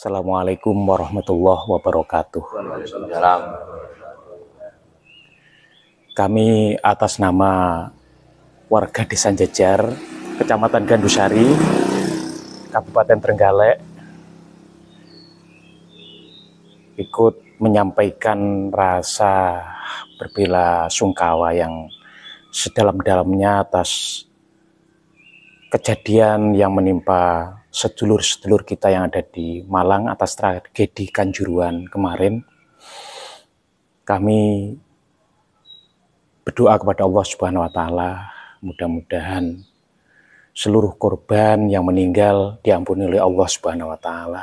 Assalamualaikum warahmatullahi wabarakatuh. Kami atas nama warga Desa Jejar, Kecamatan Gandusari, Kabupaten Trenggalek, ikut menyampaikan rasa berbela sungkawa yang sedalam-dalamnya atas kejadian yang menimpa sedulur-sedulur kita yang ada di Malang atas tragedi Kanjuruan kemarin, kami berdoa kepada Allah Subhanahu wa taala, mudah-mudahan seluruh korban yang meninggal diampuni oleh Allah Subhanahu wa taala,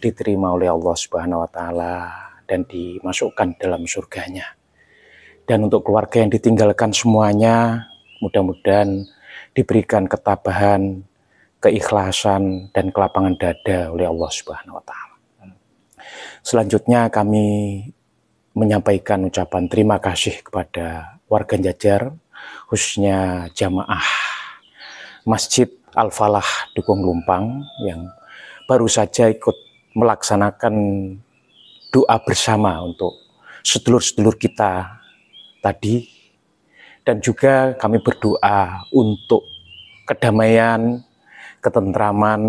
diterima oleh Allah Subhanahu wa taala dan dimasukkan dalam surganya. Dan untuk keluarga yang ditinggalkan semuanya, mudah-mudahan diberikan ketabahan, keikhlasan, dan kelapangan dada oleh Allah Subhanahu wa Ta'ala. Selanjutnya, kami menyampaikan ucapan terima kasih kepada warga Jajar, khususnya jamaah Masjid Al-Falah Dukung Lumpang yang baru saja ikut melaksanakan doa bersama untuk sedulur-sedulur kita tadi dan juga kami berdoa untuk kedamaian, ketentraman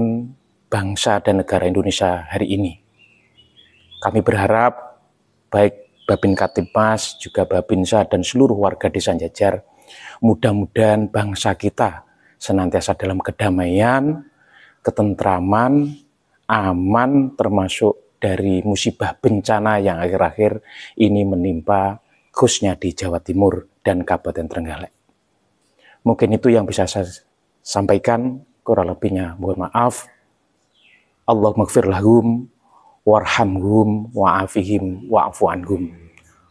bangsa dan negara Indonesia hari ini. Kami berharap baik Babin Katipas, juga Babinsa dan seluruh warga Desa Jajar, mudah-mudahan bangsa kita senantiasa dalam kedamaian, ketentraman, aman termasuk dari musibah bencana yang akhir-akhir ini menimpa khususnya di Jawa Timur dan Kabupaten Trenggalek. Mungkin itu yang bisa saya sampaikan, kurang lebihnya mohon maaf. Allah maghfir lahum, warhamhum, wa'afihim, wa'afu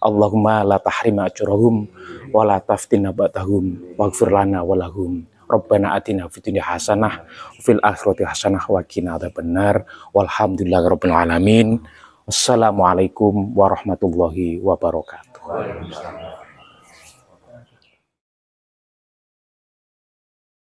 Allahumma la tahrima ajurahum, wa la taftina ba'dahum, waghfir lana walahum. Rabbana atina fid dunya hasanah fil akhirati hasanah wa qina adzabannar walhamdulillahi rabbil alamin. Wassalamualaikum warahmatullahi wabarakatuh.